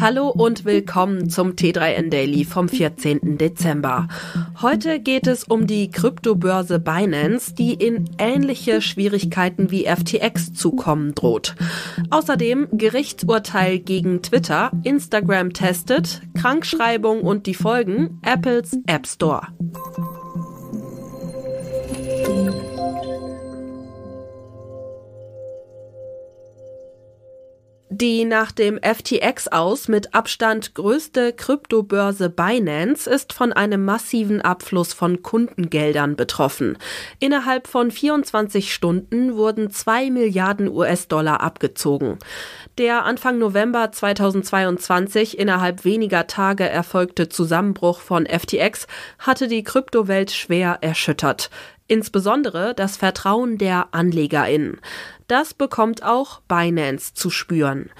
Hallo und willkommen zum T3N Daily vom 14. Dezember. Heute geht es um die Kryptobörse Binance, die in ähnliche Schwierigkeiten wie FTX zu kommen droht. Außerdem Gerichtsurteil gegen Twitter, Instagram testet, Krankschreibung und die Folgen, Apples App Store. Die nach dem FTX aus mit Abstand größte Kryptobörse Binance ist von einem massiven Abfluss von Kundengeldern betroffen. Innerhalb von 24 Stunden wurden 2 Milliarden US-Dollar abgezogen. Der Anfang November 2022 innerhalb weniger Tage erfolgte Zusammenbruch von FTX hatte die Kryptowelt schwer erschüttert. Insbesondere das Vertrauen der AnlegerInnen. Das bekommt auch Binance zu spüren.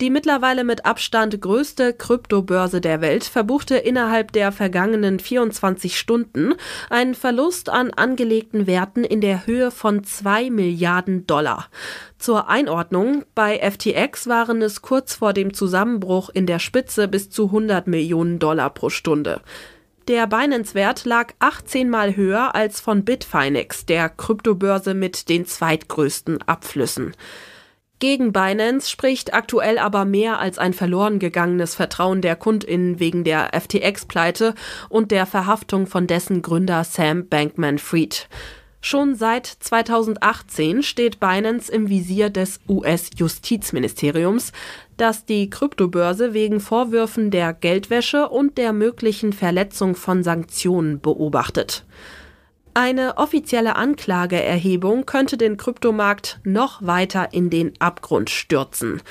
Die mittlerweile mit Abstand größte Kryptobörse der Welt verbuchte innerhalb der vergangenen 24 Stunden einen Verlust an angelegten Werten in der Höhe von 2 Milliarden Dollar. Zur Einordnung, bei FTX waren es kurz vor dem Zusammenbruch in der Spitze bis zu 100 Millionen Dollar pro Stunde. Der Binance-Wert lag 18 Mal höher als von Bitfinex, der Kryptobörse mit den zweitgrößten Abflüssen. Gegen Binance spricht aktuell aber mehr als ein verloren gegangenes Vertrauen der Kundinnen wegen der FTX-Pleite und der Verhaftung von dessen Gründer Sam Bankman-Fried. Schon seit 2018 steht Binance im Visier des US-Justizministeriums, das die Kryptobörse wegen Vorwürfen der Geldwäsche und der möglichen Verletzung von Sanktionen beobachtet. Eine offizielle Anklageerhebung könnte den Kryptomarkt noch weiter in den Abgrund stürzen.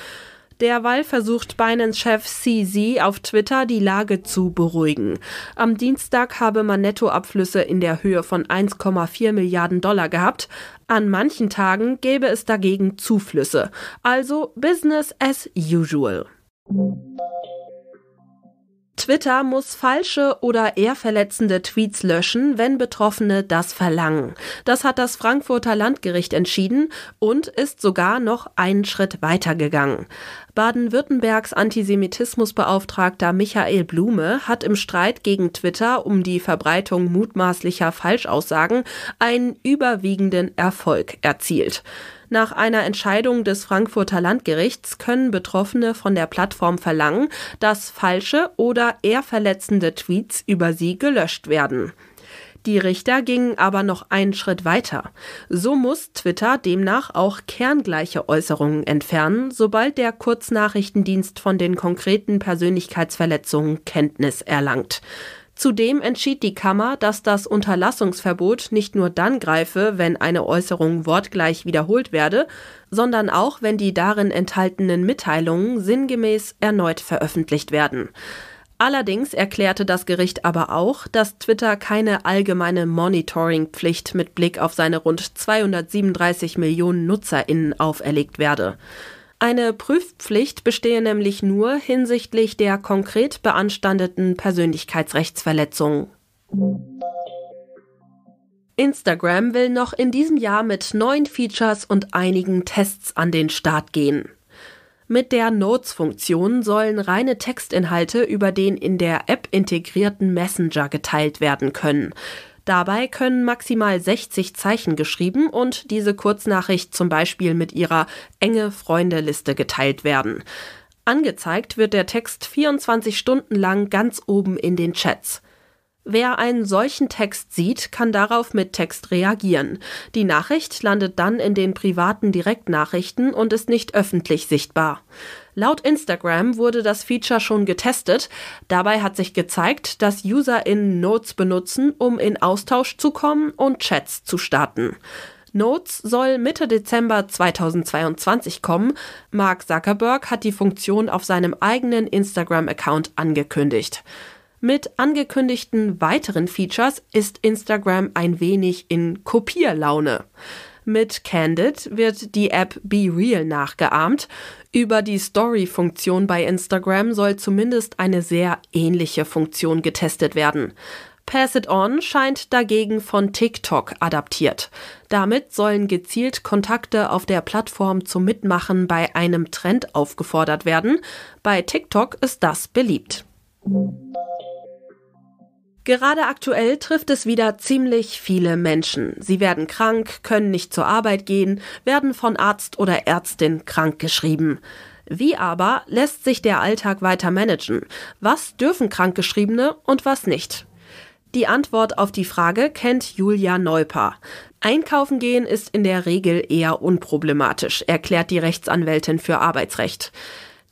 Derweil versucht Binance-Chef CZ auf Twitter die Lage zu beruhigen. Am Dienstag habe man Nettoabflüsse in der Höhe von 1,4 Milliarden Dollar gehabt. An manchen Tagen gäbe es dagegen Zuflüsse. Also Business as usual. Twitter muss falsche oder eher verletzende Tweets löschen, wenn Betroffene das verlangen. Das hat das Frankfurter Landgericht entschieden und ist sogar noch einen Schritt weiter gegangen. Baden-Württembergs Antisemitismusbeauftragter Michael Blume hat im Streit gegen Twitter um die Verbreitung mutmaßlicher Falschaussagen einen überwiegenden Erfolg erzielt. Nach einer Entscheidung des Frankfurter Landgerichts können Betroffene von der Plattform verlangen, dass falsche oder eher verletzende Tweets über sie gelöscht werden. Die Richter gingen aber noch einen Schritt weiter. So muss Twitter demnach auch kerngleiche Äußerungen entfernen, sobald der Kurznachrichtendienst von den konkreten Persönlichkeitsverletzungen Kenntnis erlangt. Zudem entschied die Kammer, dass das Unterlassungsverbot nicht nur dann greife, wenn eine Äußerung wortgleich wiederholt werde, sondern auch, wenn die darin enthaltenen Mitteilungen sinngemäß erneut veröffentlicht werden. Allerdings erklärte das Gericht aber auch, dass Twitter keine allgemeine Monitoring-Pflicht mit Blick auf seine rund 237 Millionen NutzerInnen auferlegt werde. Eine Prüfpflicht bestehe nämlich nur hinsichtlich der konkret beanstandeten Persönlichkeitsrechtsverletzung. Instagram will noch in diesem Jahr mit neuen Features und einigen Tests an den Start gehen. Mit der Notes-Funktion sollen reine Textinhalte über den in der App integrierten Messenger geteilt werden können. Dabei können maximal 60 Zeichen geschrieben und diese Kurznachricht zum Beispiel mit ihrer enge Freundeliste geteilt werden. Angezeigt wird der Text 24 Stunden lang ganz oben in den Chats. Wer einen solchen Text sieht, kann darauf mit Text reagieren. Die Nachricht landet dann in den privaten Direktnachrichten und ist nicht öffentlich sichtbar. Laut Instagram wurde das Feature schon getestet. Dabei hat sich gezeigt, dass UserInnen Notes benutzen, um in Austausch zu kommen und Chats zu starten. Notes soll Mitte Dezember 2022 kommen. Mark Zuckerberg hat die Funktion auf seinem eigenen Instagram-Account angekündigt. Mit angekündigten weiteren Features ist Instagram ein wenig in Kopierlaune. Mit Candid wird die App Be Real nachgeahmt. Über die Story-Funktion bei Instagram soll zumindest eine sehr ähnliche Funktion getestet werden. Pass It On scheint dagegen von TikTok adaptiert. Damit sollen gezielt Kontakte auf der Plattform zum Mitmachen bei einem Trend aufgefordert werden. Bei TikTok ist das beliebt. Gerade aktuell trifft es wieder ziemlich viele Menschen. Sie werden krank, können nicht zur Arbeit gehen, werden von Arzt oder Ärztin krankgeschrieben. Wie aber lässt sich der Alltag weiter managen? Was dürfen Krankgeschriebene und was nicht? Die Antwort auf die Frage kennt Julia Neuper. Einkaufen gehen ist in der Regel eher unproblematisch, erklärt die Rechtsanwältin für Arbeitsrecht.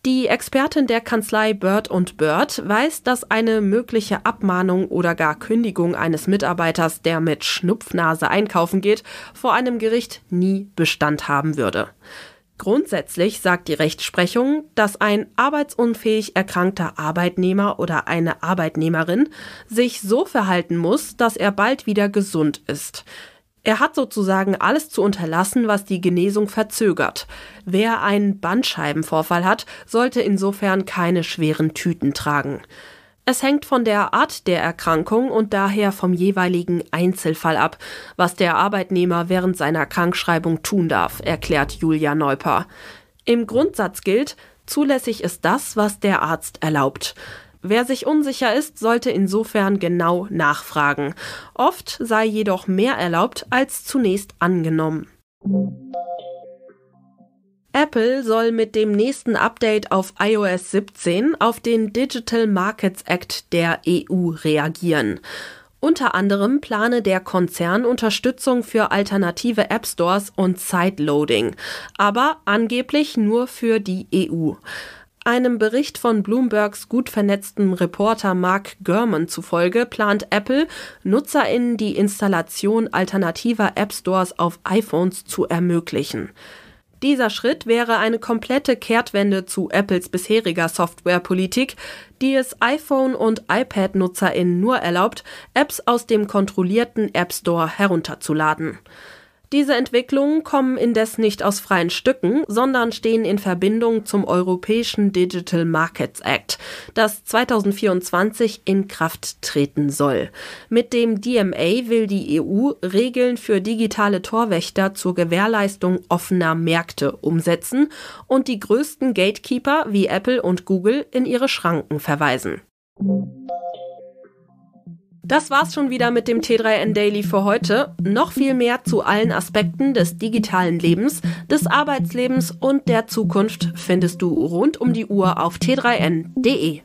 Die Expertin der Kanzlei Bird und Bird weiß, dass eine mögliche Abmahnung oder gar Kündigung eines Mitarbeiters, der mit Schnupfnase einkaufen geht, vor einem Gericht nie Bestand haben würde. Grundsätzlich sagt die Rechtsprechung, dass ein arbeitsunfähig erkrankter Arbeitnehmer oder eine Arbeitnehmerin sich so verhalten muss, dass er bald wieder gesund ist. Er hat sozusagen alles zu unterlassen, was die Genesung verzögert. Wer einen Bandscheibenvorfall hat, sollte insofern keine schweren Tüten tragen. Es hängt von der Art der Erkrankung und daher vom jeweiligen Einzelfall ab, was der Arbeitnehmer während seiner Krankschreibung tun darf, erklärt Julia Neuper. Im Grundsatz gilt, zulässig ist das, was der Arzt erlaubt. Wer sich unsicher ist, sollte insofern genau nachfragen. Oft sei jedoch mehr erlaubt als zunächst angenommen. Apple soll mit dem nächsten Update auf iOS 17 auf den Digital Markets Act der EU reagieren. Unter anderem plane der Konzern Unterstützung für alternative App Stores und Sideloading, aber angeblich nur für die EU. Einem Bericht von Bloombergs gut vernetztem Reporter Mark Gurman zufolge plant Apple, NutzerInnen die Installation alternativer App Stores auf iPhones zu ermöglichen. Dieser Schritt wäre eine komplette Kehrtwende zu Apples bisheriger Softwarepolitik, die es iPhone- und iPad-NutzerInnen nur erlaubt, Apps aus dem kontrollierten App Store herunterzuladen. Diese Entwicklungen kommen indes nicht aus freien Stücken, sondern stehen in Verbindung zum europäischen Digital Markets Act, das 2024 in Kraft treten soll. Mit dem DMA will die EU Regeln für digitale Torwächter zur Gewährleistung offener Märkte umsetzen und die größten Gatekeeper wie Apple und Google in ihre Schranken verweisen. Das war's schon wieder mit dem T3N Daily für heute. Noch viel mehr zu allen Aspekten des digitalen Lebens, des Arbeitslebens und der Zukunft findest du rund um die Uhr auf t3n.de.